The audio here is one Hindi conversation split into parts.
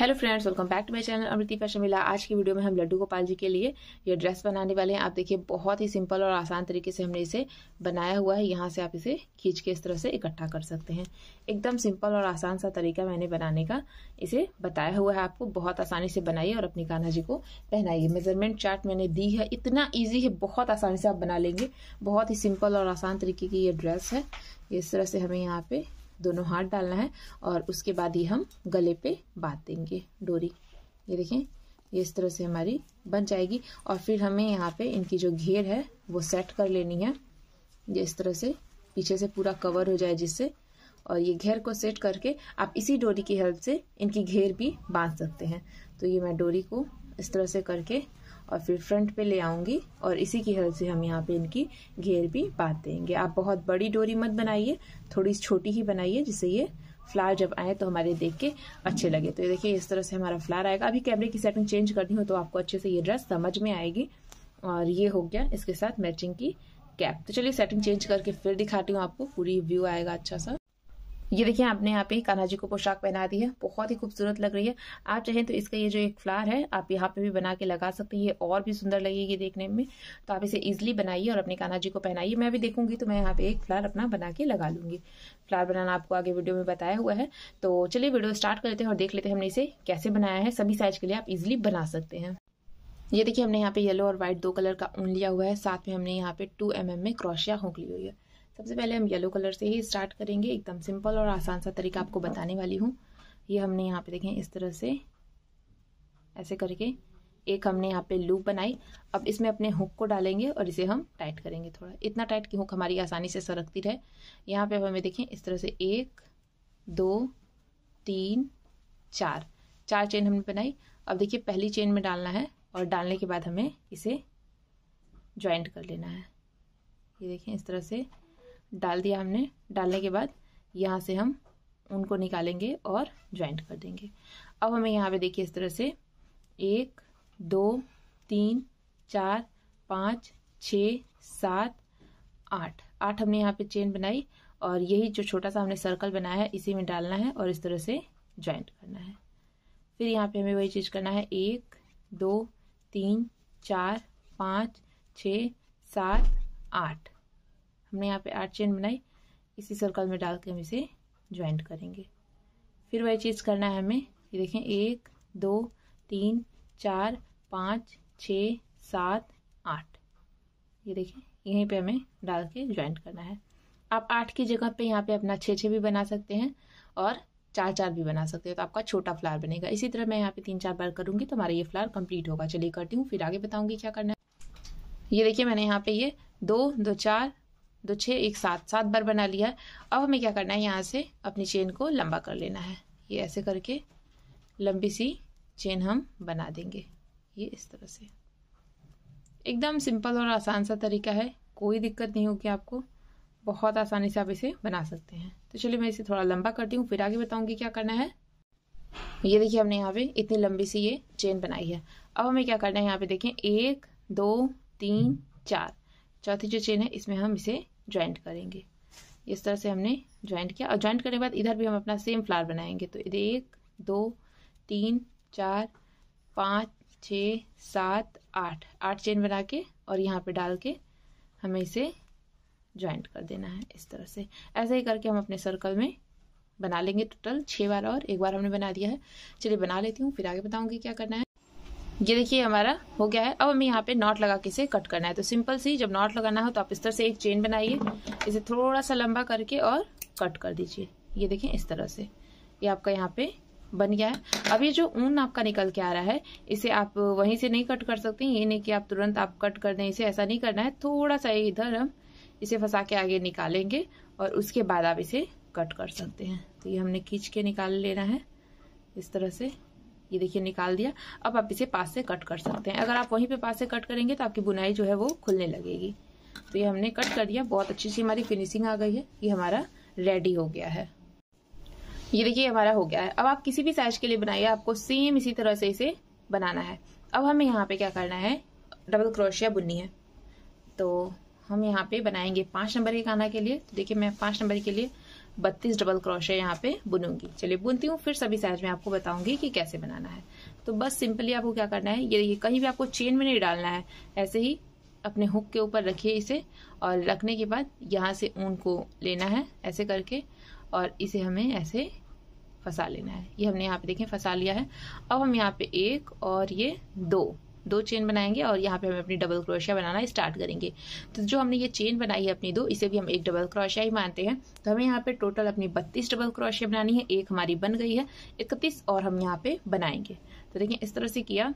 hello friends welcome back to my channel Amriti fashion मिला आज की वीडियो में हम लड्डू गोपाल जी के लिए ये ड्रेस बनाने वाले हैं आप देखिए बहुत ही सिंपल और आसान तरीके से हमने इसे बनाया हुआ है यहाँ से आप इसे खींच के इस तरह से इकट्ठा कर सकते हैं एकदम सिंपल और आसान सा तरीका मैंने बनाने का इसे बताया हुआ है आपको बहुत आसानी से बनाइए और अपनी कान्हा जी को पहनाइए मेजरमेंट चार्ट मैंने दी है इतना ईजी है बहुत आसानी से आप बना लेंगे बहुत ही सिंपल और आसान तरीके की ये ड्रेस है इस तरह से हमें यहाँ पे दोनों हाथ डालना है और उसके बाद ही हम गले पे बांध देंगे डोरी ये देखें ये इस तरह से हमारी बन जाएगी और फिर हमें यहाँ पे इनकी जो घेर है वो सेट कर लेनी है ये इस तरह से पीछे से पूरा कवर हो जाए जिससे और ये घेर को सेट करके आप इसी डोरी की हेल्प से इनकी घेर भी बांध सकते हैं तो ये मैं डोरी को इस तरह से करके और फिर फ्रंट पे ले आऊँगी और इसी की हेल्प से हम यहाँ पे इनकी घेर भी बांध देंगे आप बहुत बड़ी डोरी मत बनाइए थोड़ी छोटी ही बनाइए जिससे ये फ्लावर जब आए तो हमारे देख के अच्छे लगे तो ये देखिए इस तरह से हमारा फ्लावर आएगा अभी कैमरे की सेटिंग चेंज करनी हो तो आपको अच्छे से ये ड्रेस समझ में आएगी और ये हो गया इसके साथ मैचिंग की कैप तो चलिए सेटिंग चेंज करके फिर दिखाती हूँ आपको पूरी व्यू आएगा अच्छा सा ये देखिए आपने यहाँ पे कान्हा जी को पोशाक पहना दी है बहुत ही खूबसूरत लग रही है आप चाहें तो इसका ये जो एक फ्लावर है आप यहाँ पे भी बना के लगा सकते हैं ये और भी सुंदर लगेगी देखने में तो आप इसे इजिली बनाइए और अपने कान्हा जी को पहनाइए मैं भी देखूंगी तो मैं यहाँ पे एक फ्लावर अपना बना के लगा लूंगी फ्लावर बनाना आपको आगे वीडियो में बताया हुआ है तो चलिए वीडियो स्टार्ट करते हैं और देख लेते हैं हमने इसे कैसे बनाया है सभी साइज के लिए आप इजिली बना सकते हैं ये देखिए हमने यहाँ पे येलो और व्हाइट दो कलर का ऊन लिया हुआ है साथ में हमने यहाँ पे टू एम mm में क्रोशिया होंक ली हुई है सबसे पहले हम येलो कलर से ही स्टार्ट करेंगे एकदम सिंपल और आसान सा तरीका आपको बताने वाली हूँ ये हमने यहाँ पे देखें इस तरह से ऐसे करके एक हमने यहाँ पे लूप बनाई अब इसमें अपने हुक को डालेंगे और इसे हम टाइट करेंगे थोड़ा इतना टाइट कि हुक हमारी आसानी से सरकती रहे यहाँ पे हमें देखें इस तरह से एक दो तीन चार चार चेन हमने बनाई अब देखिए पहली चेन में डालना है और डालने के बाद हमें इसे ज्वाइंट कर लेना है ये देखें इस तरह से डाल दिया हमने डालने के बाद यहाँ से हम उनको निकालेंगे और ज्वाइंट कर देंगे अब हमें यहाँ पे देखिए इस तरह से एक दो तीन चार पाँच छ सात आठ आठ हमने यहाँ पे चेन बनाई और यही जो छोटा सा हमने सर्कल बनाया है इसी में डालना है और इस तरह से ज्वाइंट करना है फिर यहाँ पे हमें वही चीज़ करना है एक दो तीन चार पाँच छ सात आठ हमने यहाँ पे आठ चेन बनाई इसी सर्कल में डाल के हम इसे ज्वाइंट करेंगे फिर वही चीज़ करना है हमें ये देखें एक दो तीन चार पाँच छ सात आठ ये देखें यहीं पे हमें डाल के ज्वाइंट करना है आप आठ की जगह पे यहाँ पे अपना छः छः भी बना सकते हैं और चार चार भी बना सकते हैं तो आपका छोटा फ्लावर बनेगा इसी तरह मैं यहाँ पे तीन चार बार करूँगी तो हमारा ये फ्लावर कंप्लीट होगा चलिए करती हूँ फिर आगे बताऊँगी क्या करना है ये देखिए मैंने यहाँ पे ये दो दो चार दो छः एक साथ सात बार बना लिया अब हमें क्या करना है यहाँ से अपनी चेन को लंबा कर लेना है ये ऐसे करके लंबी सी चेन हम बना देंगे ये इस तरह से एकदम सिंपल और आसान सा तरीका है कोई दिक्कत नहीं होगी आपको बहुत आसानी से आप इसे बना सकते हैं तो चलिए मैं इसे थोड़ा लंबा करती हूँ फिर आगे बताऊँगी क्या करना है ये देखिए हमने यहाँ पे इतनी लंबी सी ये चेन बनाई है अब हमें क्या करना है यहाँ पे देखें एक दो तीन चार चौथी जो चेन है इसमें हम इसे ज्वाइंट करेंगे इस तरह से हमने ज्वाइंट किया और ज्वाइंट करने के बाद इधर भी हम अपना सेम फ्लावर बनाएंगे तो एक दो तीन चार पाँच छ सात आठ आठ चेन बना के और यहाँ पे डाल के हमें इसे ज्वाइंट कर देना है इस तरह से ऐसे ही करके हम अपने सर्कल में बना लेंगे टोटल छः बार और एक बार हमने बना दिया है चलिए बना लेती हूँ फिर आगे बताऊँगी क्या करना है ये देखिए हमारा हो गया है अब हमें यहाँ पे नॉट लगा के इसे कट करना है तो सिंपल सी जब नॉट लगाना हो तो आप इस तरह से एक चेन बनाइए इसे थोड़ा सा लंबा करके और कट कर दीजिए ये देखें इस तरह से ये आपका यहाँ पे बन गया है अब ये जो ऊन आपका निकल के आ रहा है इसे आप वहीं से नहीं कट कर सकते ये नहीं कि आप तुरंत आप कट कर दें इसे ऐसा नहीं करना है थोड़ा सा इधर हम इसे फंसा के आगे निकालेंगे और उसके बाद आप इसे कट कर सकते हैं तो ये हमने खींच के निकाल लेना है इस तरह से ये देखिए निकाल दिया अब आप इसे पास से कट कर सकते हैं अगर आप वहीं पे पास से कट करेंगे तो आपकी बुनाई जो है वो खुलने लगेगी तो ये हमने कट कर दिया बहुत अच्छी सी हमारी फिनिशिंग आ गई है ये हमारा रेडी हो गया है ये देखिए हमारा हो गया है अब आप किसी भी साइज के लिए बनाइए आपको सेम इसी तरह से इसे बनाना है अब हमें यहाँ पे क्या करना है डबल क्रोशिया बुननी है तो हम यहाँ पे बनाएंगे पांच नंबर के खाना के लिए तो देखिए मैं पांच नंबर के लिए बत्तीस डबल क्रोशे यहाँ पे बुनूंगी चलिए बुनती हूँ फिर सभी साइज में आपको बताऊंगी कि कैसे बनाना है तो बस सिंपली आपको क्या करना है ये देखिए कहीं भी आपको चेन में नहीं डालना है ऐसे ही अपने हुक के ऊपर रखिए इसे और रखने के बाद यहाँ से ऊन को लेना है ऐसे करके और इसे हमें ऐसे फंसा लेना है ये हमने यहाँ पे देखें फंसा लिया है अब हम यहाँ पे एक और ये दो दो चेन बनाएंगे और यहाँ पे हम अपनी डबल क्रोशिया बनाना स्टार्ट करेंगे तो जो हमने ये चेन बनाई है अपनी दो इसे भी हम एक डबल क्रोशिया ही मानते हैं तो हमें यहाँ पे टोटल अपनी बत्तीस डबल क्रोशिया बनानी है एक हमारी बन गई है इकतीस और हम यहाँ पे बनाएंगे तो देखिए इस तरह से किया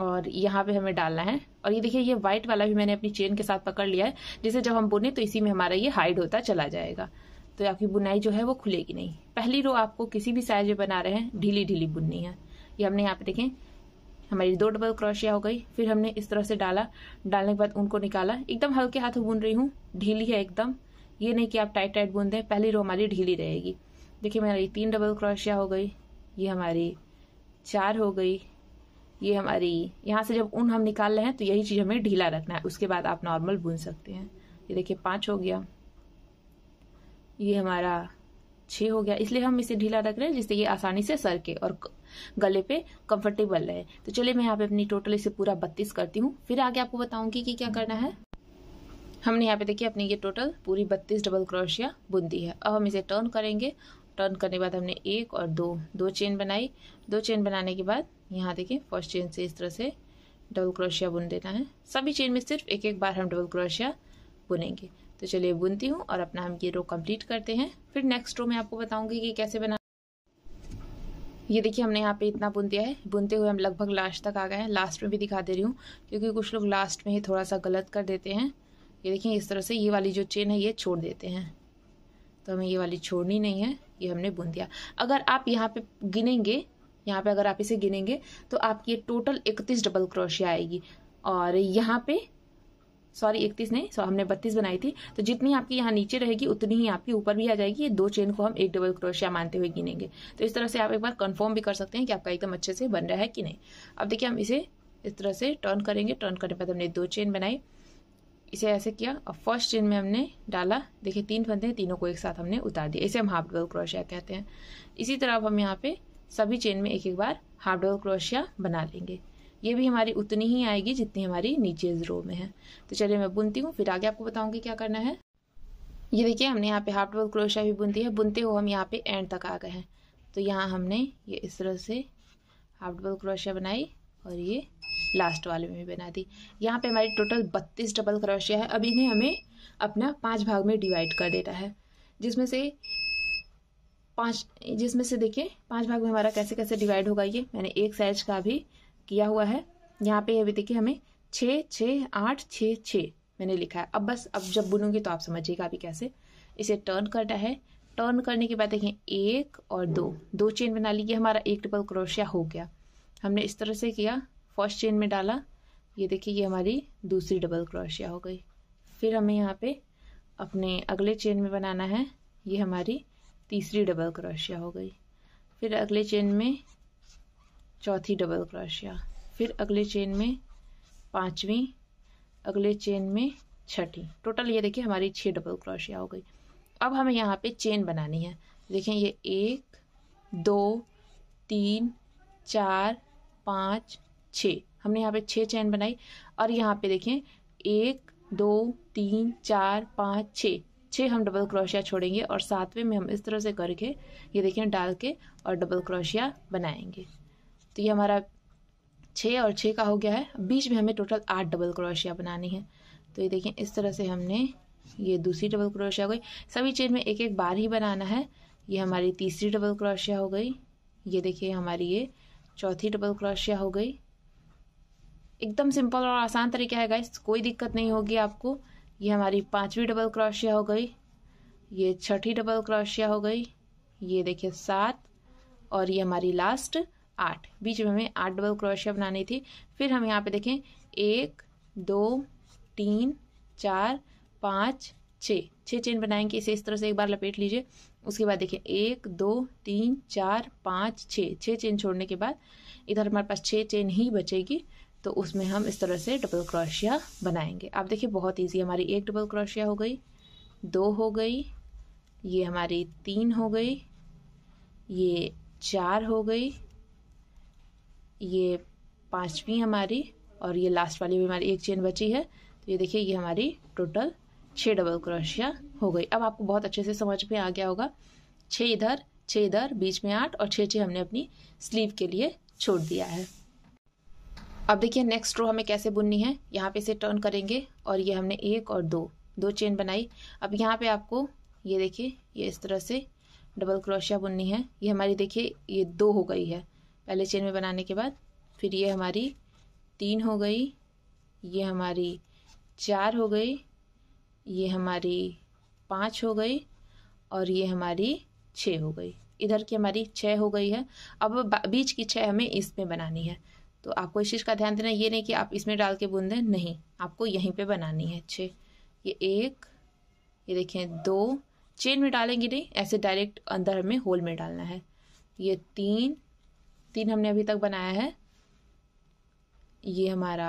और यहाँ पे हमें डालना है और ये देखिए ये व्हाइट वाला भी मैंने अपनी चेन के साथ पकड़ लिया है जिसे जब हम बुने तो इसी में हमारा ये हाइड होता चला जाएगा तो आपकी बुनाई जो है वो खुलेगी नहीं पहली रो आपको किसी भी साइज में बना रहे हैं ढीली ढीली बुननी है ये हमने यहाँ पे देखें हमारी दो डबल क्रोशिया हो गई फिर हमने इस तरह से डाला डालने के बाद उनको निकाला एकदम हल्के हाथों बुन रही हूँ ढीली है एकदम ये नहीं कि आप टाइट टाइट बुन दें पहली रो हमारी ढीली रहेगी देखिए मेरी तीन डबल क्रोशिया हो गई ये हमारी चार हो गई ये हमारी यहाँ से जब ऊन हम निकाल रहे हैं तो यही चीज़ हमें ढीला रखना है उसके बाद आप नॉर्मल बुन सकते हैं ये देखिए पाँच हो गया ये हमारा छः हो गया इसलिए हम इसे ढीला रख रहे हैं जिससे ये आसानी से सरके और गले पे कंफर्टेबल रहे तो चलिए मैं यहाँ पे अपनी टोटल इसे पूरा बत्तीस करती हूँ फिर आगे आपको बताऊंगी कि क्या करना है हमने यहाँ पे देखिए अपनी ये टोटल पूरी बत्तीस डबल क्रोशिया बुंदी है अब हम इसे टर्न करेंगे टर्न करने के बाद हमने एक और दो दो चेन बनाई दो चेन बनाने के बाद यहाँ देखिए फर्स्ट चेन से इस तरह से डबल क्रोशिया बुन देना है सभी चेन में सिर्फ एक एक बार हम डबल क्रोशिया बुनेंगे तो चलिए बुनती हूँ और अपना हम ये रो कंप्लीट करते हैं फिर नेक्स्ट रो में आपको बताऊंगी कि कैसे बना ये देखिए हमने यहाँ पे इतना बुन दिया है बुनते हुए हम लगभग लास्ट तक आ गए हैं लास्ट में भी दिखा दे रही हूँ क्योंकि कुछ लोग लास्ट में ही थोड़ा सा गलत कर देते हैं ये देखिए इस तरह से ये वाली जो चेन है ये छोड़ देते हैं तो हमें ये वाली छोड़नी नहीं है ये हमने बुन दिया अगर आप यहाँ पे गिनेंगे यहाँ पे अगर आप इसे गिनेंगे तो आपकी टोटल इकतीस डबल क्रोशिया आएगी और यहाँ पे सॉरी इकतीस नहीं सो हमने बत्तीस बनाई थी तो जितनी आपकी यहाँ नीचे रहेगी उतनी ही आपकी ऊपर भी आ जाएगी ये दो चेन को हम एक डबल क्रोशिया मानते हुए गिनेंगे तो इस तरह से आप एक बार कन्फर्म भी कर सकते हैं कि आपका एकदम अच्छे से बन रहा है कि नहीं अब देखिए हम इसे इस तरह से टर्न करेंगे टर्न करने के बाद हमने दो चेन बनाई इसे ऐसे किया और फर्स्ट चेन में हमने डाला देखिए तीन फंदे हैं तीनों को एक साथ हमने उतार दिया इसे हम हाफ डबल क्रोशिया कहते हैं इसी तरह अब हम यहाँ पे सभी चेन में एक एक बार हाफ डबल क्रोशिया बना लेंगे ये भी हमारी उतनी ही आएगी जितनी हमारी नीचे रो में है तो चलिए मैं बुनती हूँ फिर आगे आपको बताऊँगी क्या करना है ये देखिए हमने यहाँ पे हाफ डबल क्रोशिया भी बुनती है बुनते हुए हम यहाँ पे एंड तक आ गए हैं तो यहाँ हमने ये इस तरह से हाफ डबल क्रोशिया बनाई और ये लास्ट वाले में भी बना दी यहाँ पे हमारी टोटल बत्तीस डबल क्रोशिया है अब इन्हें हमें अपना पांच भाग में डिवाइड कर देना है जिसमें से पांच जिसमें से देखिए पांच भाग में हमारा कैसे कैसे डिवाइड होगा ये मैंने एक साइज का भी किया हुआ है यहाँ पे अभी देखिए हमें छः छः आठ छः छः मैंने लिखा है अब बस अब जब बुनूंगी तो आप समझिएगा अभी कैसे इसे टर्न करना है टर्न करने के बाद देखिए एक और दो दो चेन बना ली ये हमारा एक ट्रिपल क्रोशिया हो गया हमने इस तरह से किया फर्स्ट चेन में डाला ये देखिए ये हमारी दूसरी डबल क्रोशिया हो गई फिर हमें यहाँ पे अपने अगले चेन में बनाना है ये हमारी तीसरी डबल क्रोशिया हो गई फिर अगले चेन में चौथी डबल क्रोशिया फिर अगले चेन में पांचवी अगले चेन में छठी टोटल ये देखिए हमारी छः डबल क्रोशिया हो गई अब हमें यहाँ पे चेन बनानी है देखें ये एक दो तीन चार पाँच छः हमने यहाँ पे छः चेन बनाई और यहाँ पे देखें एक दो तीन चार पाँच छः छः हम डबल क्रोशिया छोड़ेंगे और सातवें में हम इस तरह से करके ये देखें डाल के और डबल क्रोशिया बनाएंगे तो ये हमारा छः और छः का हो गया है बीच में हमें टोटल आठ डबल क्रोशिया बनानी है तो ये देखिए इस तरह से हमने ये दूसरी डबल क्रोशिया हो गई सभी चेन में एक एक बार ही बनाना है ये हमारी तीसरी डबल क्रोशिया हो गई ये देखिए हमारी ये चौथी डबल क्रोशिया हो गई एकदम सिंपल और आसान तरीका है गाइस कोई दिक्कत नहीं होगी आपको ये हमारी पाँचवीं डबल क्रोशिया हो गई ये छठी डबल क्रोशिया हो गई ये देखिए सात और ये हमारी लास्ट आठ बीच में हमें आठ डबल क्रोशिया बनानी थी फिर हम यहाँ पे देखें एक दो तीन चार पाँच छः छः चेन बनाएंगे इसे इस तरह से एक बार लपेट लीजिए उसके बाद देखें एक दो तीन चार पाँच छः छः चेन छोड़ने के बाद इधर हमारे पास छः चेन ही बचेगी तो उसमें हम इस तरह से डबल क्रोशिया बनाएंगे आप देखिए बहुत ईजी हमारी एक डबल क्रोशिया हो गई दो हो गई ये हमारी तीन हो गई ये चार हो गई ये पांचवी हमारी और ये लास्ट वाली भी हमारी एक चेन बची है तो ये देखिए ये हमारी टोटल छः डबल क्रोशिया हो गई अब आपको बहुत अच्छे से समझ में आ गया होगा छः इधर छः इधर बीच में आठ और छः छः हमने अपनी स्लीव के लिए छोड़ दिया है अब देखिए नेक्स्ट रो हमें कैसे बुननी है यहाँ पे इसे टर्न करेंगे और ये हमने एक और दो दो चेन बनाई अब यहाँ पे आपको ये देखिए ये इस तरह से डबल क्रोशिया बुननी है ये हमारी देखिए ये दो हो गई है पहले चेन में बनाने के बाद फिर ये हमारी तीन हो गई ये हमारी चार हो गई ये हमारी पाँच हो गई और ये हमारी छः हो गई इधर की हमारी छः हो गई है अब बीच की छः हमें इसमें बनानी है तो आपको इस चीज़ का ध्यान देना ये नहीं कि आप इसमें डाल के बुन दें नहीं आपको यहीं पे बनानी है छः ये एक ये देखें दो चेन में डालेंगे नहीं ऐसे डायरेक्ट अंदर हमें होल में डालना है ये तीन तीन हमने अभी तक बनाया है ये हमारा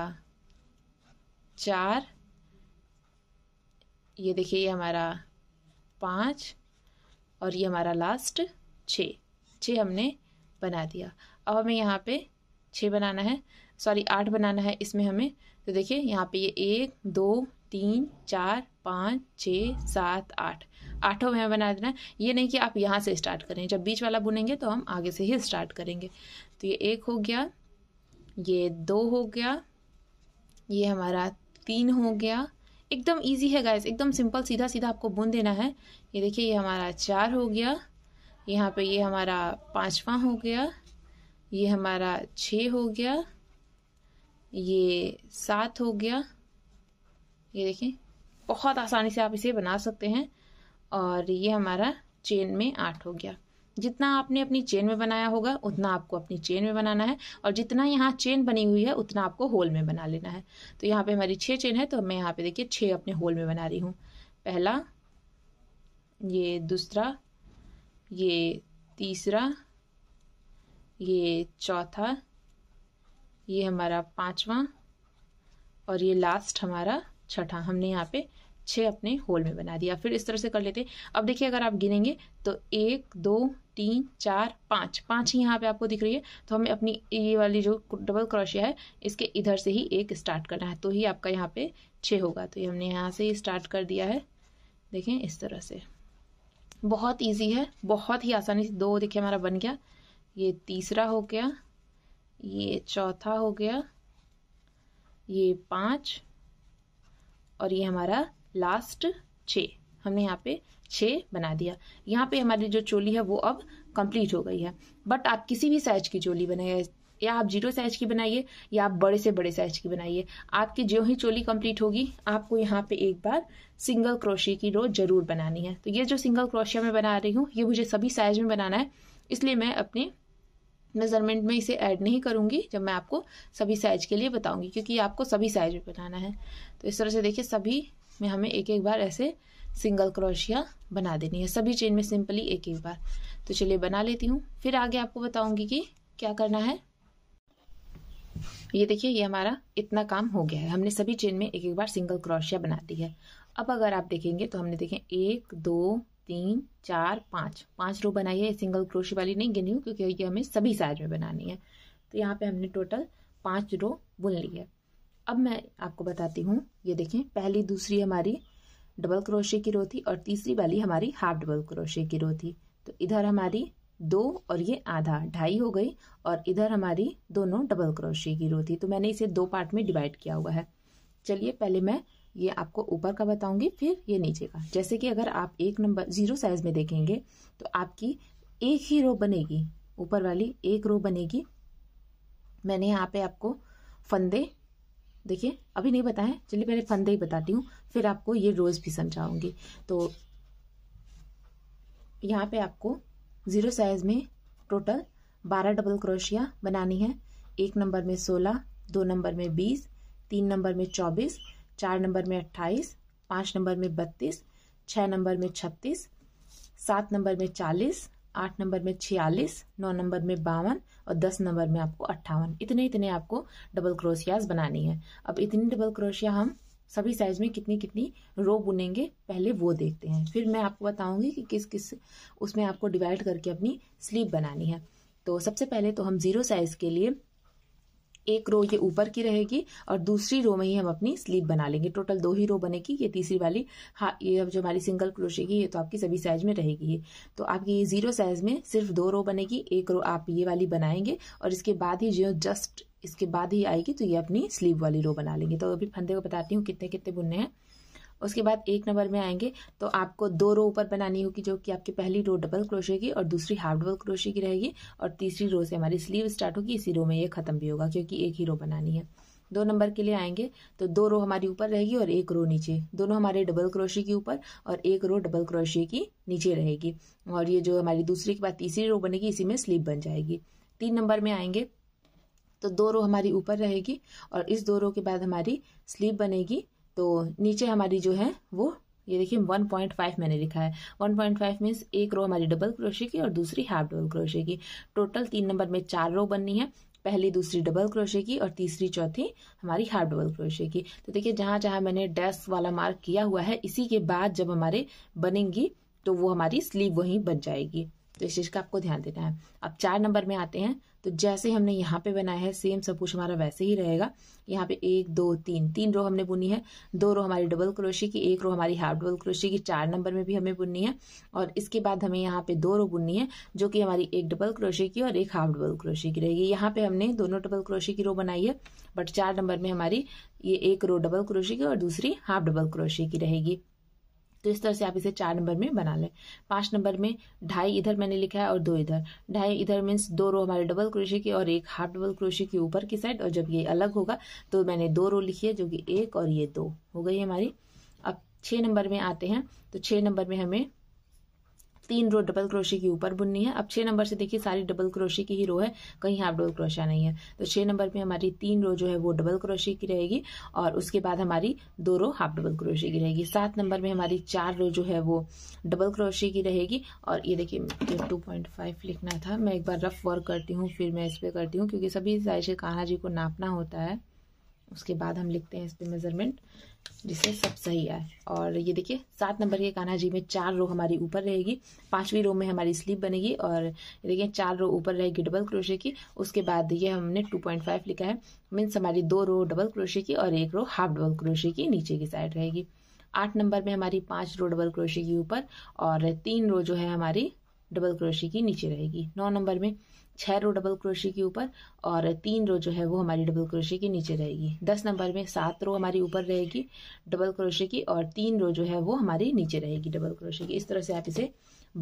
चार ये देखिए ये हमारा पाँच और ये हमारा लास्ट छः छः हमने बना दिया अब हमें यहाँ पे छः बनाना है सॉरी आठ बनाना है इसमें हमें तो देखिए यहाँ पे ये एक दो तीन चार पाँच छः सात आठ आठों में बना देना है ये नहीं कि आप यहाँ से स्टार्ट करें जब बीच वाला बुनेंगे तो हम आगे से ही स्टार्ट करेंगे तो ये एक हो गया ये दो हो गया ये हमारा तीन हो गया एकदम इजी है गाइस एकदम सिंपल सीधा सीधा आपको बुन देना है ये देखिए ये हमारा चार हो गया यहाँ पे ये हमारा पाँचवा हो गया ये हमारा छः हो गया ये सात हो गया ये देखिए बहुत आसानी से आप इसे बना सकते हैं और ये हमारा चेन में आठ हो गया जितना आपने अपनी चेन में बनाया होगा उतना आपको अपनी चेन में बनाना है और जितना यहाँ चेन बनी हुई है उतना आपको होल में बना लेना है तो यहाँ पे हमारी छः चेन है तो मैं यहाँ पे देखिए छः अपने होल में बना रही हूँ पहला ये दूसरा ये तीसरा ये चौथा ये हमारा पाँचवा और ये लास्ट हमारा छठा हमने यहाँ पे छः अपने होल में बना दिया फिर इस तरह से कर लेते अब देखिए अगर आप गिनेंगे तो एक दो तीन चार पाँच पाँच ही यहाँ पे आपको दिख रही है तो हमें अपनी ये वाली जो डबल क्रोशिया है इसके इधर से ही एक स्टार्ट करना है तो ही आपका यहाँ पे छः होगा तो ये हमने यहाँ से ही स्टार्ट कर दिया है देखें इस तरह से बहुत ईजी है बहुत ही आसानी से दो देखिए हमारा बन गया ये तीसरा हो गया ये चौथा हो गया ये पाँच और ये हमारा लास्ट छ हमने यहाँ पे छ बना दिया यहाँ पे हमारी जो चोली है वो अब कंप्लीट हो गई है बट आप किसी भी साइज की चोली बनाइए या आप जीरो साइज की बनाइए या आप बड़े से बड़े साइज की बनाइए आपकी जो ही चोली कंप्लीट होगी आपको यहाँ पे एक बार सिंगल क्रोशिया की रो जरूर बनानी है तो ये जो सिंगल क्रोशिया मैं बना रही हूँ ये मुझे सभी साइज में बनाना है इसलिए मैं अपने मेजरमेंट में इसे ऐड नहीं करूंगी जब मैं आपको सभी साइज के लिए बताऊँगी क्योंकि आपको सभी साइज में बनाना है तो इस तरह से देखिए सभी में हमें एक एक बार ऐसे सिंगल क्रोशिया बना देनी है सभी चेन में सिंपली एक एक बार तो चलिए बना लेती हूँ फिर आगे आपको बताऊँगी कि क्या करना है ये देखिए ये हमारा इतना काम हो गया है हमने सभी चेन में एक एक बार सिंगल क्रोशिया बना दी है अब अगर आप देखेंगे तो हमने देखें एक दो तीन चार पाँच पाँच रो बनाई है सिंगल क्रोशिया वाली नहीं गिनी हूँ क्योंकि ये हमें सभी साइज में बनानी है तो यहाँ पे हमने टोटल पाँच रो बुन ली है अब मैं आपको बताती हूँ ये देखें पहली दूसरी हमारी डबल क्रोशे की रो थी और तीसरी वाली हमारी हाफ डबल क्रोशे की रो थी तो इधर हमारी दो और ये आधा ढाई हो गई और इधर हमारी दोनों डबल क्रोशे की रो थी तो मैंने इसे दो पार्ट में डिवाइड किया हुआ है चलिए पहले मैं ये आपको ऊपर का बताऊंगी फिर ये नीचे का जैसे कि अगर आप एक नंबर जीरो साइज में देखेंगे तो आपकी एक ही रो बनेगी ऊपर वाली एक रो बनेगी मैंने यहाँ पे आपको फंदे देखिए अभी नहीं बताएं चलिए पहले फंदे ही बताती हूँ फिर आपको ये रोज भी समझाऊंगी तो यहाँ पे आपको ज़ीरो साइज में टोटल बारह डबल क्रोशिया बनानी है एक नंबर में सोलह दो नंबर में बीस तीन नंबर में चौबीस चार नंबर में अट्ठाईस पाँच नंबर में बत्तीस छः नंबर में छत्तीस सात नंबर में चालीस आठ नंबर में छियालीस नौ नंबर में बावन और दस नंबर में आपको अट्ठावन इतने इतने आपको डबल क्रोशियाज बनानी है अब इतनी डबल क्रोशिया हम सभी साइज में कितनी कितनी रो बुनेंगे पहले वो देखते हैं फिर मैं आपको बताऊंगी कि किस किस उसमें आपको डिवाइड करके अपनी स्लीव बनानी है तो सबसे पहले तो हम जीरो साइज के लिए एक रो ये ऊपर की रहेगी और दूसरी रो में ही हम अपनी स्लीव बना लेंगे टोटल दो ही रो बनेगी ये तीसरी वाली हाँ ये जो हमारी सिंगल क्रोशे की ये तो आपकी सभी साइज में रहेगी ये तो आपकी ये जीरो साइज में सिर्फ दो रो बनेगी एक रो आप ये वाली बनाएंगे और इसके बाद ही जो जस्ट इसके बाद ही आएगी तो ये अपनी स्लीव वाली रो बना लेंगे तो अभी फंदे को बताती हूँ कितने कितने बुनने हैं उसके बाद एक नंबर में आएंगे तो आपको दो रो ऊपर बनानी होगी जो कि आपकी पहली रो डबल क्रोशे की और दूसरी हाफ डबल क्रोशे की रहेगी और तीसरी रो से हमारी स्लीव स्टार्ट होगी इसी रो में ये खत्म भी होगा क्योंकि एक ही रो बनानी है दो नंबर के लिए आएंगे तो दो रो हमारी ऊपर रहेगी और एक रो नीचे दोनों हमारे डबल क्रोशे के ऊपर और एक रो डबल क्रोशे की नीचे रहेगी और ये जो हमारी दूसरी के बाद तीसरी रो बनेगी इसी में स्लीव बन जाएगी तीन नंबर में आएंगे तो दो रो हमारी ऊपर रहेगी और इस दो रो के बाद हमारी स्लीव बनेगी तो नीचे हमारी जो है वो ये देखिए 1.5 मैंने लिखा है 1.5 पॉइंट मीन्स एक रो हमारी डबल क्रोशे की और दूसरी हाफ डबल क्रोशे की टोटल तीन नंबर में चार रो बननी है पहली दूसरी डबल क्रोशे की और तीसरी चौथी हमारी हाफ डबल क्रोशे की तो देखिए जहाँ जहाँ मैंने डेस्क वाला मार्क किया हुआ है इसी के बाद जब हमारे बनेंगी तो वो हमारी स्लीव वहीं बन जाएगी तो इस चीज़ का आपको ध्यान देना है अब चार नंबर में आते हैं तो जैसे हमने यहाँ पे बनाया है सेम सब कुछ हमारा वैसे ही रहेगा यहाँ पे एक दो तीन तीन रो हमने बुनी है दो रो हमारी डबल क्रोशी की एक रो हमारी हाफ डबल क्रोशी की चार नंबर में भी हमें बुननी है और इसके बाद हमें यहाँ पे दो रो बुननी है जो कि हमारी एक डबल क्रोशी की और एक हाफ डबल क्रोशी की रहेगी यहाँ पे हमने दोनों डबल क्रोशी की रो बनाई है बट चार नंबर में हमारी ये एक रो डबल क्रोशी की और दूसरी हाफ डबल क्रोशी की रहेगी तो इस तरह से आप इसे चार नंबर में बना लें पाँच नंबर में ढाई इधर मैंने लिखा है और दो इधर ढाई इधर मीन्स दो रो हमारे डबल क्रोशे की और एक हाफ डबल क्रोशे की ऊपर की साइड और जब ये अलग होगा तो मैंने दो रो लिखी है जो कि एक और ये दो हो गई हमारी अब छः नंबर में आते हैं तो छः नंबर में हमें तीन रो डबल क्रोशे के ऊपर बुननी है अब छह नंबर से देखिए सारी डबल क्रोशे की ही रो है कहीं हाफ डबल क्रोशा नहीं है तो छह नंबर पे हमारी तीन रो जो है वो डबल क्रोशे की रहेगी और उसके बाद हमारी दो रो हाफ डबल क्रोशे की रहेगी सात नंबर में हमारी चार रो जो है वो डबल क्रोशे की रहेगी और ये देखिए टू पॉइंट फाइव लिखना था मैं एक बार रफ वर्क करती हूँ फिर मैं इस पर करती हूँ क्योंकि सभी साइज कान्हा जी को नापना होता है उसके बाद हम लिखते हैं इस पर मेज़रमेंट जिससे सब सही आए और ये देखिए सात नंबर के कान्हा जी में चार रो हमारी ऊपर रहेगी पांचवी रो में हमारी स्लीप बनेगी और ये देखिए चार रो ऊपर रहेगी डबल क्रोशे की उसके बाद ये हमने टू पॉइंट फाइव लिखा है मीन्स हमारी दो रो डबल क्रोशे की और एक रो हाफ डबल क्रोशे की नीचे की साइड रहेगी आठ नंबर में हमारी पाँच रो डबल क्रोशे की ऊपर और तीन रो जो है हमारी डबल क्रोशे की नीचे रहेगी नौ नंबर में छः रो डबल क्रोशे के ऊपर और तीन रो जो है वो हमारी डबल क्रोशे के नीचे रहेगी दस नंबर में सात रो हमारी ऊपर रहेगी डबल क्रोशे की और तीन रो जो है वो हमारी नीचे रहेगी डबल क्रोशे की इस तरह से आप इसे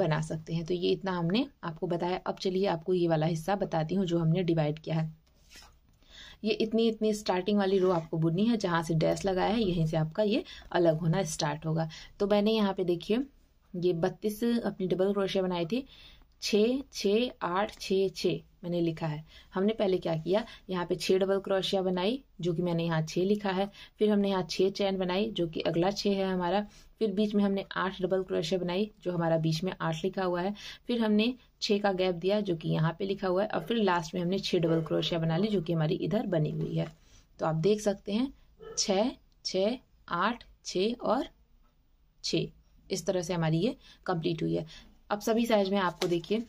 बना सकते हैं तो ये इतना हमने आपको बताया अब चलिए आपको ये वाला हिस्सा बताती हूँ जो हमने डिवाइड किया है ये इतनी इतनी स्टार्टिंग वाली रो आपको बुननी है जहाँ से डैश लगाया है यहीं से आपका ये अलग होना स्टार्ट होगा तो मैंने यहाँ पे देखिए ये बत्तीस अपनी डबल क्रोशिया बनाई थी छ छ आठ छ छ मैंने लिखा है हमने पहले क्या किया यहाँ पे छह डबल क्रोशिया बनाई जो कि मैंने यहाँ छह लिखा है फिर हमने यहाँ छह चैन बनाई जो कि अगला छ है हमारा फिर बीच में हमने आठ डबल क्रोशिया बनाई जो हमारा बीच में आठ लिखा हुआ है फिर हमने छः का गैप दिया जो कि यहाँ पे लिखा हुआ है और फिर लास्ट में हमने छह डबल क्रोशिया बना ली जो कि हमारी इधर बनी हुई है तो आप देख सकते हैं छ छ आठ छ और छ इस तरह से हमारी ये कंप्लीट हुई है अब सभी साइज में आपको देखिए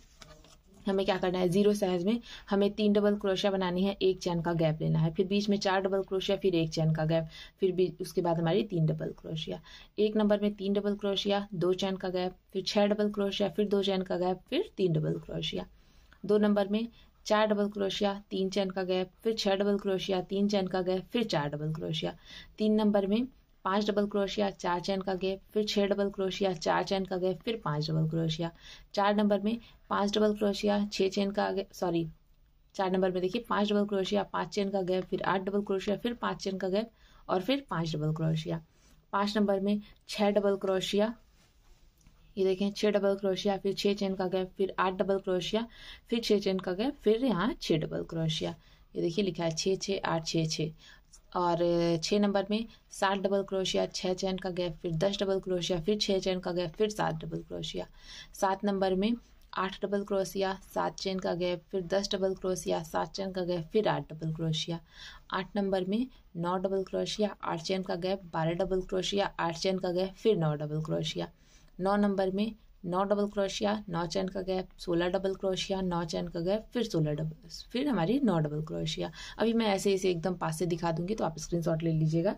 हमें क्या करना है जीरो साइज में हमें तीन डबल क्रोशिया बनानी है एक चैन का गैप लेना है फिर बीच में चार डबल क्रोशिया फिर एक चैन का गैप फिर उसके बाद हमारी तीन डबल क्रोशिया एक नंबर में तीन डबल क्रोशिया दो चैन का गैप फिर छह डबल क्रोशिया फिर दो चैन का गैप फिर तीन डबल क्रोशिया दो नंबर में चार डबल क्रोशिया तीन चैन का गैप फिर छह डबल क्रोशिया तीन चैन का गैप फिर चार डबल क्रोशिया तीन नंबर में पांच डबल क्रोशिया चार चैन का गैप फिर छह डबल क्रोशिया चार चैन का गैप फिर पांच डबल क्रोशिया चार नंबर में पांच डबल क्रोशिया छह चैन का सॉरी चार नंबर में देखिए पांच डबल क्रोशिया पांच चैन का गैप फिर आठ डबल क्रोशिया फिर पांच चैन का गैप और फिर पांच डबल क्रोशिया पांच नंबर में छह डबल क्रोशिया ये देखें छह डबल क्रोशिया फिर छह चैन का गैप फिर आठ डबल क्रोशिया फिर छह चैन का गैप फिर यहाँ छह डबल क्रोशिया ये देखिए लिखा है छः छः आठ छः छः और छः नंबर में सात डबल क्रोशिया छः चैन का गैप फिर दस डबल क्रोशिया फिर छः चैन का गैप फिर सात डबल क्रोशिया सात नंबर में आठ डबल क्रोशिया सात चैन का गैप फिर दस डबल क्रोशिया सात चैन का गैप फिर आठ डबल क्रोशिया आठ नंबर में नौ डबल क्रोशिया आठ चैन का गैप बारह डबल क्रोशिया आठ चैन का गैप फिर नौ डबल क्रोशिया नौ नंबर में नौ डबल क्रोशिया नौ चैन का गैप सोलह डबल क्रोशिया नौ चैन का गैप फिर सोलह डबल फिर हमारी नौ डबल क्रोशिया अभी मैं ऐसे इसे एकदम पास से दिखा दूंगी तो आप स्क्रीन शॉट ले लीजिएगा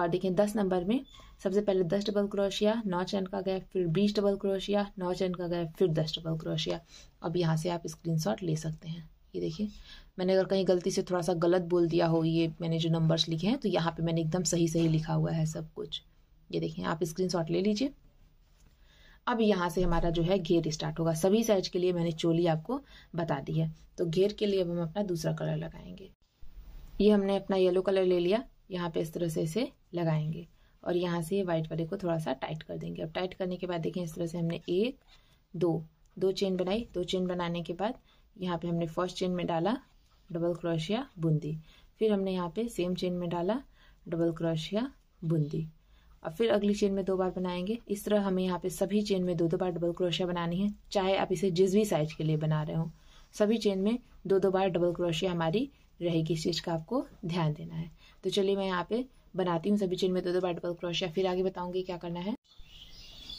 और देखिए दस नंबर में सबसे पहले दस डबल क्रोशिया नौ चैन का गैप फिर बीस डबल क्रोशिया नौ चैन का गैप फिर दस डबल क्रोशिया अब यहाँ से आप स्क्रीनशॉट ले सकते हैं ये देखिए मैंने अगर कहीं गलती से थोड़ा सा गलत बोल दिया हो ये मैंने जो नंबर्स लिखे हैं तो यहाँ पे मैंने एकदम सही सही लिखा हुआ है सब कुछ ये देखिए आप स्क्रीन ले लीजिए अब यहाँ से हमारा जो है घेर स्टार्ट होगा सभी साइज के लिए मैंने चोली आपको बता दी है तो घेर के लिए अब हम अपना दूसरा कलर लगाएंगे ये हमने अपना येलो कलर ले लिया यहाँ पे इस तरह से इसे लगाएंगे और यहाँ से ये व्हाइट वाले को थोड़ा सा टाइट कर देंगे अब टाइट करने के बाद देखें इस तरह से हमने एक दो दो चेन बनाई दो चेन बनाने के बाद यहाँ पे हमने फर्स्ट चेन में डाला डबल क्रोशिया बूंदी फिर हमने यहाँ पे सेम चेन में डाला डबल क्रोशिया बूंदी अब फिर अगली चेन में दो बार बनाएंगे इस तरह हमें यहाँ पे सभी चेन में दो दो बार डबल क्रोशिया बनानी है चाहे आप इसे जिस भी साइज के लिए बना रहे हो सभी चेन में दो दो बार डबल क्रोशिया हमारी रहेगी इस चीज़ का आपको ध्यान देना है तो चलिए मैं यहाँ पे बनाती हूँ सभी चेन में दो दो बार डबल क्रोशिया फिर आगे बताऊँगी क्या करना है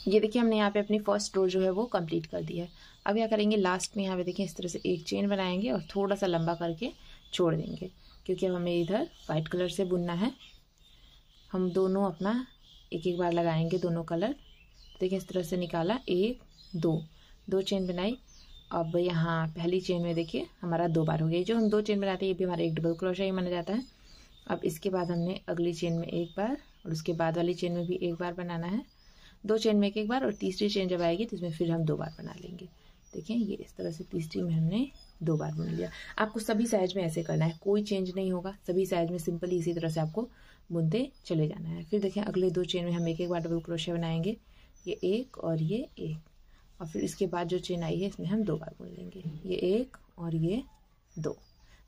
ये देखिए हमने यहाँ पे अपनी फर्स्ट रो जो है वो कंप्लीट कर दी है अब क्या करेंगे लास्ट में यहाँ पे देखिए इस तरह से एक चेन बनाएंगे और थोड़ा सा लंबा करके छोड़ देंगे क्योंकि अब हमें इधर वाइट कलर से बुनना है हम दोनों अपना एक एक बार लगाएंगे दोनों कलर देखिए इस तरह से निकाला एक दो दो चेन बनाई अब यहाँ पहली चेन में देखिए हमारा दो बार हो गया जो हम दो चेन बनाते हैं ये भी हमारा एक डबल क्रोशा ही माना जाता है अब इसके बाद हमने अगली चेन में एक बार और उसके बाद वाली चेन में भी एक बार बनाना है दो चेन में एक एक बार और तीसरी चेन जब आएगी तो इसमें फिर हम दो बार बना लेंगे देखें ये इस तरह से तीसरी में हमने दो बार बुन लिया आपको सभी साइज में ऐसे करना है कोई चेंज नहीं होगा सभी साइज में सिंपली इसी तरह से आपको बुनते चले जाना है फिर देखिए अगले दो चेन में हम एक एक बार डबल क्रोशिया बनाएंगे ये एक और ये एक और फिर इसके बाद जो चेन आई है इसमें हम दो बार बुन लेंगे ये एक और ये दो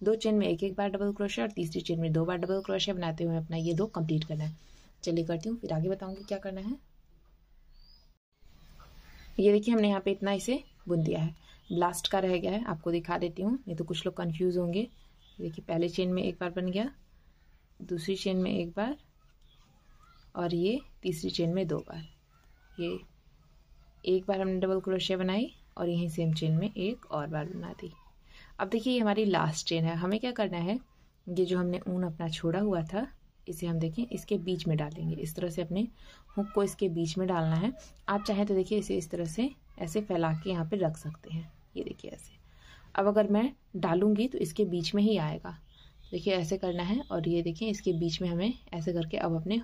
दो चेन में एक एक बार डबल क्रोशिया और तीसरी चेन में दो बार डबल क्रोशिया बनाते हुए अपना ये दो कंप्लीट करना है चलिए करती हूँ फिर आगे बताऊँगी क्या करना है ये देखिए हमने यहाँ पे इतना इसे बुन दिया है लास्ट का रह गया है आपको दिखा देती हूँ नहीं तो कुछ लोग कन्फ्यूज़ होंगे देखिए पहले चेन में एक बार बन गया दूसरी चेन में एक बार और ये तीसरी चेन में दो बार ये एक बार हमने डबल क्रोशिया बनाई और यहीं सेम चेन में एक और बार बना दी अब देखिए ये हमारी लास्ट चेन है हमें क्या करना है ये जो हमने ऊन अपना छोड़ा हुआ था इसे हम देखें इसके बीच में डालेंगे इस तरह से अपने हुक को इसके बीच में डालना है आप चाहें तो देखिए इसे इस तरह से ऐसे फैला के यहाँ पर रख सकते हैं ये देखिए ऐसे अब अगर मैं डालूंगी तो इसके बीच में ही आएगा देखिए ऐसे करना है और ये देखिए इसके बीच में हमें ऐसे करके अब अपने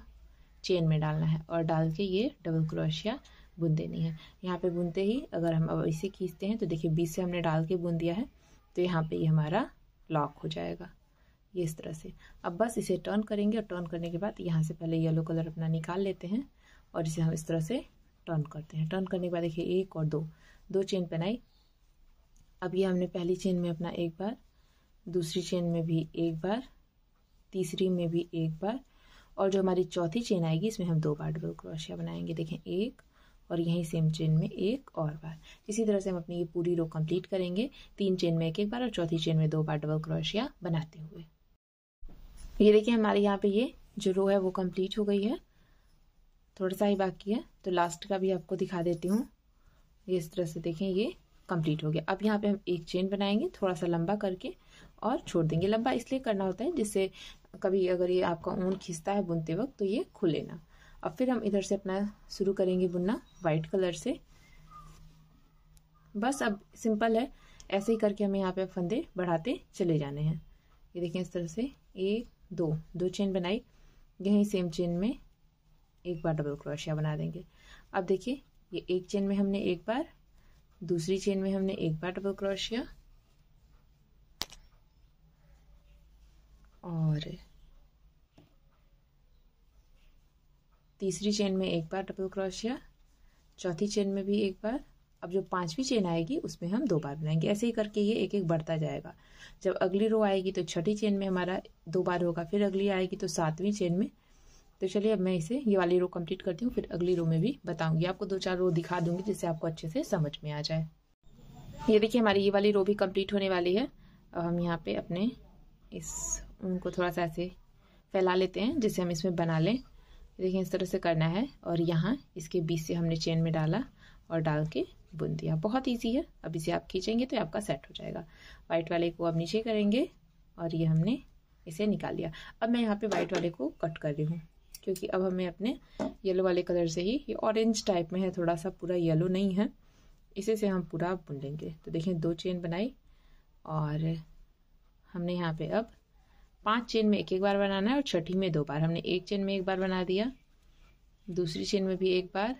चेन में डालना है और डाल के ये डबल क्रोशिया बुन देनी है यहाँ पे बुनते ही अगर हम अब इसे खींचते हैं तो देखिए बीच से हमने डाल के बुन दिया है तो यहाँ पे ये हमारा लॉक हो जाएगा ये इस तरह से अब बस इसे टर्न करेंगे और टर्न करने के बाद यहाँ से पहले येलो कलर अपना निकाल लेते हैं और इसे हम इस तरह से टर्न करते हैं टर्न करने के बाद देखिए एक और दो दो चेन पहनाई अब ये हमने पहली चेन में अपना एक बार दूसरी चेन में भी एक बार तीसरी में भी एक बार और जो हमारी चौथी चेन आएगी इसमें हम दो बार डबल क्रोशिया बनाएंगे देखें एक और यहीं सेम चेन में एक और बार इसी तरह से हम अपनी ये पूरी रो कंप्लीट करेंगे तीन चेन में एक एक बार और चौथी चेन में दो बार डबल क्रोशिया बनाते हुए ये देखिए हमारे यहाँ पे ये जो रो है वो कंप्लीट हो गई है थोड़ा सा ही बाकी है तो लास्ट का भी आपको दिखा देती हूँ ये इस तरह से देखें ये कंप्लीट हो गया अब यहाँ पे हम एक चेन बनाएंगे थोड़ा सा लंबा करके और छोड़ देंगे लंबा इसलिए करना होता है जिससे कभी अगर ये आपका ऊन खींचता है बुनते वक्त तो ये खुले ना अब फिर हम इधर से अपना शुरू करेंगे बुनना वाइट कलर से बस अब सिंपल है ऐसे ही करके हमें यहाँ पे फंदे बढ़ाते चले जाने हैं ये देखें इस तरह से एक दो दो चेन बनाई यहीं सेम चेन में एक बार डबल क्रोशिया बना देंगे अब देखिए ये एक चेन में हमने एक बार दूसरी चेन में हमने एक बार डबल क्रोशिया और तीसरी चेन में एक बार डबल क्रोशिया चौथी चेन में भी एक बार अब जो पांचवी चेन आएगी उसमें हम दो बार बनाएंगे ऐसे ही करके ये एक एक बढ़ता जाएगा जब अगली रो आएगी तो छठी चेन में हमारा दो बार होगा फिर अगली आएगी तो सातवीं चेन में तो चलिए अब मैं इसे ये वाली रो कंप्लीट करती हूँ फिर अगली रो में भी बताऊंगी आपको दो चार रो दिखा दूंगी जिससे आपको अच्छे से समझ में आ जाए ये देखिए हमारी ये वाली रो भी कंप्लीट होने वाली है अब हम यहाँ पे अपने इस उनको थोड़ा सा ऐसे फैला लेते हैं जिससे हम इसमें बना लें देखिए इस तरह से करना है और यहाँ इसके बीच से हमने चेन में डाला और डाल के बुन दिया बहुत ईजी है अब इसे आप खींचेंगे तो आपका सेट हो जाएगा वाइट वाले को अब नीचे करेंगे और ये हमने इसे निकाल लिया अब मैं यहाँ पे वाइट वाले को कट कर रही हूँ क्योंकि अब हमें अपने येलो वाले कलर से ही ये ऑरेंज टाइप में है थोड़ा सा पूरा येलो नहीं है इसी से हम पूरा बुन लेंगे तो देखें दो चेन बनाई और हमने यहाँ पे अब पांच चेन में एक एक बार बनाना है और छठी में दो बार हमने एक चेन में एक बार बना दिया दूसरी चेन में भी एक बार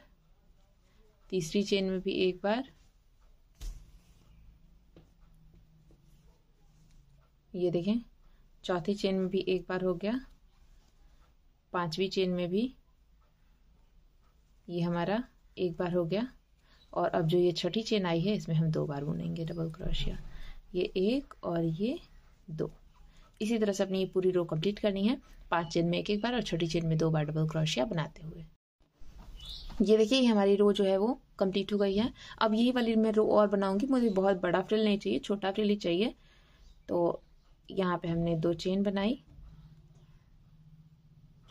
तीसरी चेन में भी एक बार ये देखें चौथी चेन में भी एक बार हो गया पांचवी चेन में भी ये हमारा एक बार हो गया और अब जो ये छठी चेन आई है इसमें हम दो बार बुनेंगे डबल क्रोशिया ये एक और ये दो इसी तरह से अपनी ये पूरी रो कंप्लीट करनी है पांच चेन में एक एक बार और छठी चेन में दो बार डबल क्रोशिया बनाते हुए ये देखिए हमारी रो जो है वो कंप्लीट हो गई है अब यही वाली मैं रो और बनाऊंगी मुझे बहुत बड़ा फ्रिल नहीं चाहिए छोटा फ्रिल ही चाहिए तो यहाँ पे हमने दो चेन बनाई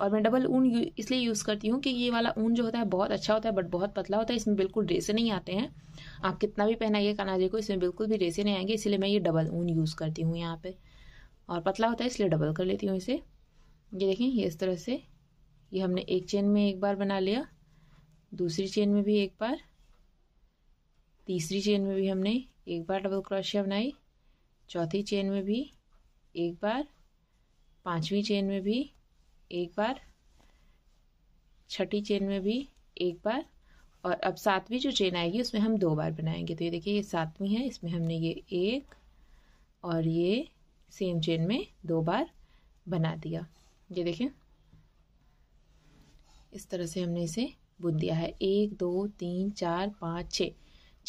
और मैं डबल ऊन इसलिए यूज़ करती हूँ कि ये वाला ऊन जो होता है बहुत अच्छा होता है बट बहुत पतला होता है इसमें बिल्कुल रेसे नहीं आते हैं आप कितना भी पहनाइए कनाजे को इसमें बिल्कुल भी रेसे नहीं आएंगे इसलिए मैं ये डबल ऊन यूज़ करती हूँ यहाँ पर और पतला होता है इसलिए डबल कर लेती हूँ इसे ये देखें इस तरह से ये हमने एक चेन में एक बार बना लिया दूसरी चेन में भी एक बार तीसरी चेन में भी हमने एक बार डबल क्रोशिया बनाई चौथी चेन में भी एक बार पांचवी चेन में भी एक बार छठी चेन में भी एक बार और अब सातवीं जो चेन आएगी उसमें हम दो बार बनाएंगे तो ये देखिए ये सातवीं है इसमें हमने ये एक और ये सेम चेन में दो बार बना दिया ये देखें इस तरह से हमने इसे बुन दिया है एक दो तीन चार पाँच छः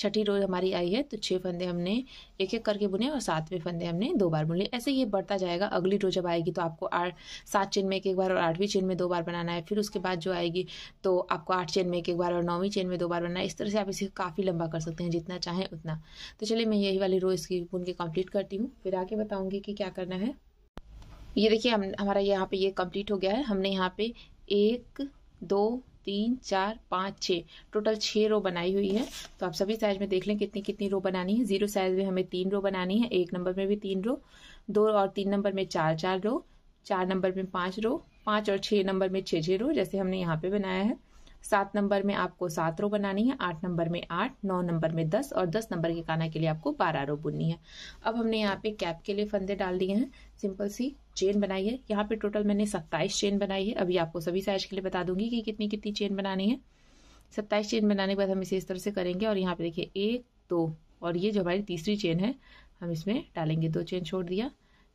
छठी रोज हमारी आई है तो छः फंदे हमने एक एक करके बुने और सातवें फंदे हमने दो बार बुने ऐसे ये बढ़ता जाएगा अगली रोज जब आएगी तो आपको आठ सात चेन में एक एक बार और आठवीं चेन में दो बार बनाना है फिर उसके बाद जो आएगी तो आपको आठ चेन में एक एक बार और नौवीं चेन में दो बार बनाना है इस तरह से आप इसे काफ़ी लंबा कर सकते हैं जितना चाहें उतना तो चलिए मैं यही वाली रोज़ इसकी बुन के कम्प्लीट करती हूँ फिर आके बताऊँगी कि क्या करना है ये देखिए हम हमारा यहाँ पर ये कम्प्लीट हो गया है हमने यहाँ पर एक दो तीन चार पाँच छः टोटल छः रो बनाई हुई है तो आप सभी साइज में देख लें कितनी कितनी रो बनानी है जीरो साइज में हमें तीन रो बनानी है एक नंबर में भी तीन रो दो और तीन नंबर में चार चार रो चार नंबर में पाँच रो पाँच और छः नंबर में छः छः रो जैसे हमने यहाँ पे बनाया है सात नंबर में आपको सात रो बनानी है आठ नंबर में आठ नौ नंबर में दस और दस नंबर के काना के लिए आपको बारह रो बुननी है अब हमने यहाँ पे कैप के लिए फंदे डाल दिए हैं सिंपल सी चेन बनाई है यहाँ पे टोटल मैंने सत्ताईस चेन बनाई है अभी आपको सभी साइज के लिए बता दूंगी कि कितनी कितनी चेन बनानी है सत्ताईस चेन बनाने के बाद हम इसे इस तरह से करेंगे और यहाँ पे देखिए एक दो और ये जो हमारी तीसरी चेन है हम इसमें डालेंगे दो चेन छोड़ दिया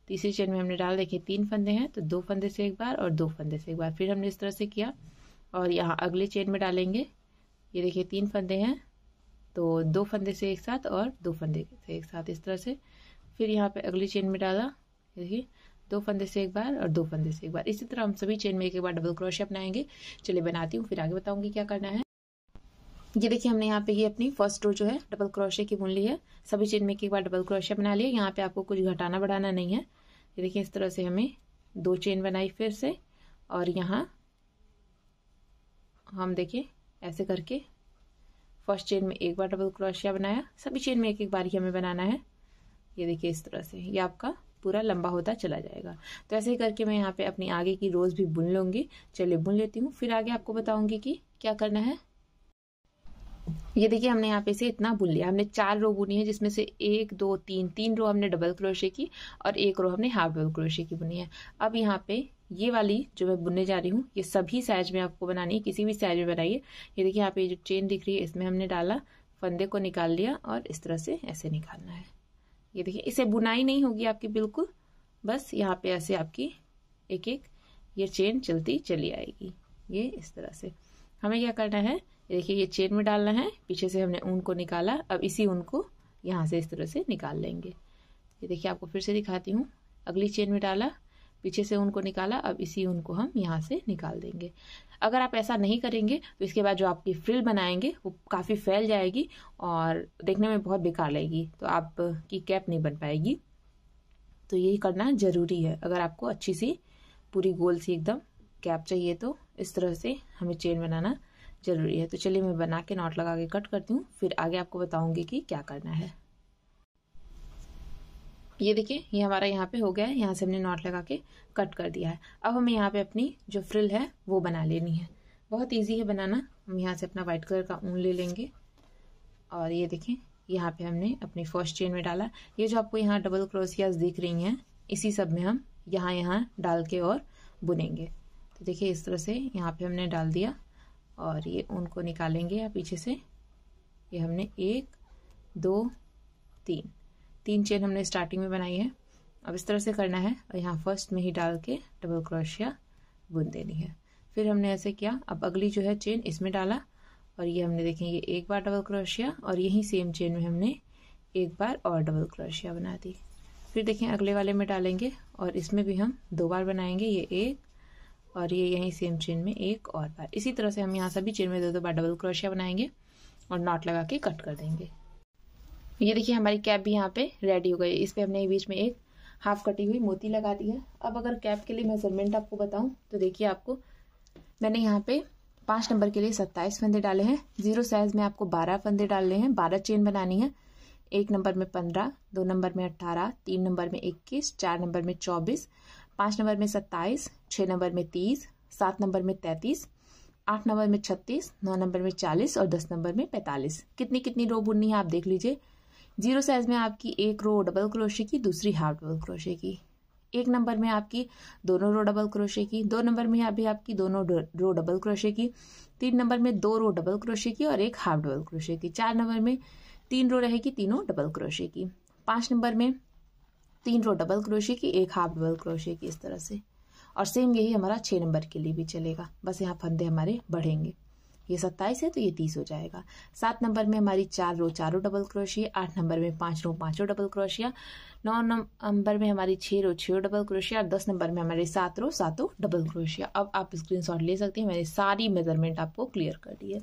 तीसरी चेन में हमने डाल देखिए तीन फंदे हैं तो दो फंदे से एक बार और दो फंदे से एक बार फिर हमने इस तरह से किया और यहाँ अगले चेन में डालेंगे ये देखिए तीन फंदे हैं तो दो फंदे से एक साथ और दो फंदे से एक साथ इस तरह से फिर यहाँ पे अगली चेन में डाला देखिए दो फंदे से एक बार और दो फंदे से एक बार इसी तरह हम सभी चेन में एक बार डबल क्रोशे अपनाएंगे चलिए बनाती हूँ फिर आगे बताऊंगी क्या करना है ये देखिए हमने यहाँ पे ये अपनी फर्स्ट रो जो है डबल क्रोशे की बुन ली है सभी चेन में एक बार डबल क्रोशे बना लिया यहाँ पे आपको कुछ घटाना बढ़ाना नहीं है ये देखिए इस तरह से हमें दो चेन बनाई फिर से और यहाँ हम देखिए ऐसे करके फर्स्ट चेन में एक बार डबल क्रोशिया बनाया सभी चेन में एक एक बार ही हमें बनाना है ये देखिए इस तरह से ये आपका पूरा लंबा होता चला जाएगा तो ऐसे ही करके मैं यहाँ पे अपनी आगे की रोज़ भी बुन लूंगी चलिए बुन लेती हूँ फिर आगे आपको बताऊंगी कि क्या करना है ये देखिए हमने यहाँ पे से इतना बुन लिया हमने चार रो बुनी है जिसमें से एक दो तीन तीन रो हमने डबल क्रोशे की और एक रो हमने हाफ डबल क्रोशे की बुनी है अब यहाँ पे ये वाली जो मैं बुनने जा रही हूँ ये सभी साइज में आपको बनानी है किसी भी साइज में बनाइए ये देखिए यहाँ पे जो चेन दिख रही है इसमें हमने डाला फंदे को निकाल लिया और इस तरह से ऐसे निकालना है ये देखिए इसे बुनाई नहीं होगी आपकी बिल्कुल बस यहाँ पे ऐसे आपकी एक एक ये चेन चलती चली आएगी ये इस तरह से हमें क्या करना है देखिए ये चेन में डालना है पीछे से हमने ऊन को निकाला अब इसी ऊन को यहाँ से इस तरह से निकाल लेंगे ये देखिए आपको फिर से दिखाती हूँ अगली चेन में डाला पीछे से ऊन को निकाला अब इसी ऊन को हम यहाँ से निकाल देंगे अगर आप ऐसा नहीं करेंगे तो इसके बाद जो आपकी फ्रिल बनाएंगे वो काफ़ी फैल जाएगी और देखने में बहुत बेकार लगेगी तो आपकी कैप नहीं बन पाएगी तो यही करना ज़रूरी है अगर आपको अच्छी सी पूरी गोल सी एकदम कैप चाहिए तो इस तरह से हमें चेन बनाना ज़रूरी है तो चलिए मैं बना के नॉट लगा के कट करती हूँ फिर आगे आपको बताऊँगी कि क्या करना है ये देखिए ये हमारा यहाँ पे हो गया है यहाँ से हमने नॉट लगा के कट कर दिया है अब हमें यहाँ पे अपनी जो फ्रिल है वो बना लेनी है बहुत इजी है बनाना हम यहाँ से अपना वाइट कलर का ऊन ले लेंगे और ये देखें यहाँ पे हमने अपनी फर्स्ट चेन में डाला ये जो आपको यहाँ डबल क्रोसियाज दिख रही हैं इसी सब में हम यहाँ यहाँ डाल के और बुनेंगे तो देखिए इस तरह से यहाँ पे हमने डाल दिया और ये ऊन को निकालेंगे या पीछे से ये हमने एक दो तीन तीन चेन हमने स्टार्टिंग में बनाई है अब इस तरह से करना है और यहाँ फर्स्ट में ही डाल के डबल क्रोशिया बुन देनी है फिर हमने ऐसे किया अब अगली जो है चेन इसमें डाला और ये हमने देखें ये एक बार डबल क्रोशिया और यही सेम चेन में हमने एक बार और डबल क्रोशिया बना दी फिर देखें अगले वाले में डालेंगे और इसमें भी हम दो बार बनाएंगे ये एक और ये यहीं सेम चेन में एक और बार इसी तरह से हम यहाँ सभी चेन में दो दो बार डबल क्रोशिया बनाएंगे और नॉट लगा के कट कर देंगे ये देखिए हमारी कैप भी यहाँ पे रेडी हो गई इस पर हमने बीच में एक हाफ कटी हुई मोती लगा दी है अब अगर कैप के लिए मेजरमेंट आपको बताऊँ तो देखिए आपको मैंने यहाँ पे पाँच नंबर के लिए सत्ताईस फंदे डाले हैं जीरो साइज में आपको बारह फंदे डालने हैं बारह चेन बनानी है एक नंबर में पंद्रह दो नंबर में अट्ठारह तीन नंबर में इक्कीस चार नंबर में चौबीस पाँच नंबर में सत्ताईस छः नंबर में तीस सात नंबर में तैंतीस आठ नंबर में छत्तीस नौ नंबर में चालीस और दस नंबर में पैंतालीस कितनी कितनी रो बुननी है आप देख लीजिए जीरो साइज में आपकी एक रो डबल क्रोशे की दूसरी हाफ डबल क्रोशे की एक नंबर में आपकी दोनों रो डबल क्रोशे की दो नंबर में अभी आपकी दोनों रो डबल क्रोशे की तीन नंबर में दो रो डबल क्रोशे की और एक हाफ डबल क्रोशे की चार नंबर में तीन रो रहेगी तीनों डबल क्रोशे की पांच नंबर में तीन रो डबल क्रोशे की एक हाफ डबल क्रोशे की इस तरह से और सेम यही हमारा छः नंबर के लिए भी चलेगा बस यहाँ फंदे हमारे बढ़ेंगे ये सत्ताईस है तो ये तीस हो जाएगा सात नंबर में हमारी चार रो चारों डबल क्रोशिया आठ नंबर में पांच रो पांचों डबल क्रोशिया नौ नंबर में हमारी छः रो छो डबल क्रोशिया और दस नंबर में हमारे सात रो सातों डबल क्रोशिया अब आप शॉट ले सकते हैं मैंने सारी मेजरमेंट आपको क्लियर कर दी है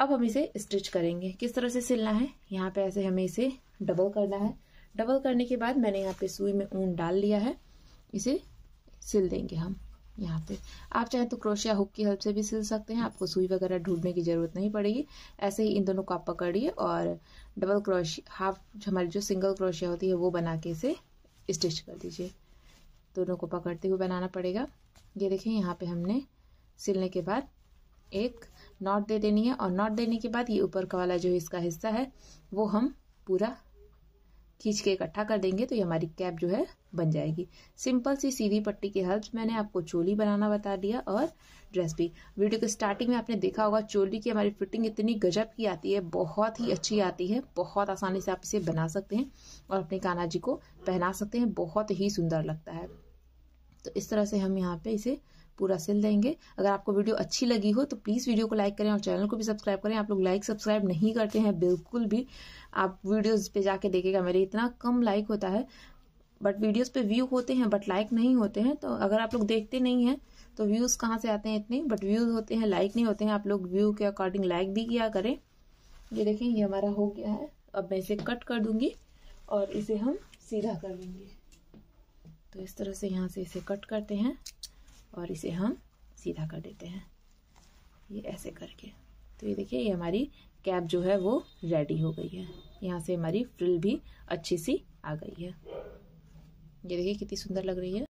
अब हम इसे स्टिच करेंगे किस तरह से सिलना है यहाँ पे ऐसे हमें इसे डबल करना है डबल करने के बाद मैंने यहाँ पे सुई में ऊन डाल लिया है इसे सिल देंगे हम यहाँ पे आप चाहें तो क्रोशिया हुक की हेल्प से भी सिल सकते हैं आपको सुई वगैरह ढूंढने की ज़रूरत नहीं पड़ेगी ऐसे ही इन दोनों को आप पकड़िए और डबल क्रोशिया हाफ हमारी जो सिंगल क्रोशिया होती है वो बना के इसे स्टिच कर दीजिए दोनों को पकड़ते हुए बनाना पड़ेगा ये देखें यहाँ पे हमने सिलने के बाद एक नॉट दे देनी है और नॉट देने के बाद ये ऊपर का वाला जो इसका हिस्सा है वो हम पूरा खींच के इकट्ठा कर देंगे तो ये हमारी कैप जो है बन जाएगी सिंपल सी सीधी पट्टी की हेल्प मैंने आपको चोली बनाना बता दिया और ड्रेस भी वीडियो के स्टार्टिंग में आपने देखा होगा चोली की हमारी फिटिंग इतनी गजब की आती है बहुत ही अच्छी आती है बहुत आसानी से आप इसे बना सकते हैं और अपने काना जी को पहना सकते हैं बहुत ही सुंदर लगता है तो इस तरह से हम यहाँ पे इसे पूरा सिल देंगे अगर आपको वीडियो अच्छी लगी हो तो प्लीज़ वीडियो को लाइक करें और चैनल को भी सब्सक्राइब करें आप लोग लाइक सब्सक्राइब नहीं करते हैं बिल्कुल भी आप वीडियोस पे जाके देखेगा मेरे इतना कम लाइक होता है बट वीडियोस पे व्यू होते हैं बट लाइक नहीं होते हैं तो अगर आप लोग देखते नहीं हैं तो व्यूज़ कहाँ से आते हैं इतने बट व्यूज़ होते हैं लाइक नहीं होते हैं आप लोग व्यू के अकॉर्डिंग लाइक भी किया करें ये देखें ये हमारा हो गया है अब मैं इसे कट कर दूंगी और इसे हम सीधा कर देंगे तो इस तरह से यहाँ से इसे कट करते हैं और इसे हम सीधा कर देते हैं ये ऐसे करके तो ये देखिए ये हमारी कैप जो है वो रेडी हो गई है यहाँ से हमारी फ्रिल भी अच्छी सी आ गई है ये देखिए कितनी सुंदर लग रही है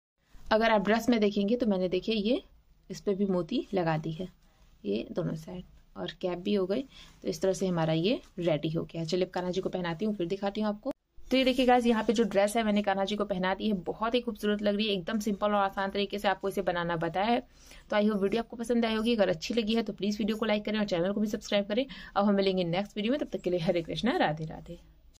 अगर आप ड्रेस में देखेंगे तो मैंने देखिए ये इस पर भी मोती लगा दी है ये दोनों साइड और कैप भी हो गई तो इस तरह से हमारा ये रेडी हो गया चलिए कान्हा जी को पहनाती हूँ फिर दिखाती हूँ आपको तो ये देखिए गाइज यहाँ पे जो ड्रेस है मैंने कान्हा जी को पहना दी है बहुत ही खूबसूरत लग रही है एकदम सिंपल और आसान तरीके से आपको इसे बनाना बताया है तो आई होप वीडियो आपको पसंद आई होगी अगर अच्छी लगी है तो प्लीज़ वीडियो को लाइक करें और चैनल को भी सब्सक्राइब करें अब हम मिलेंगे नेक्स्ट वीडियो में तब तक के लिए हरे कृष्णा राधे राधे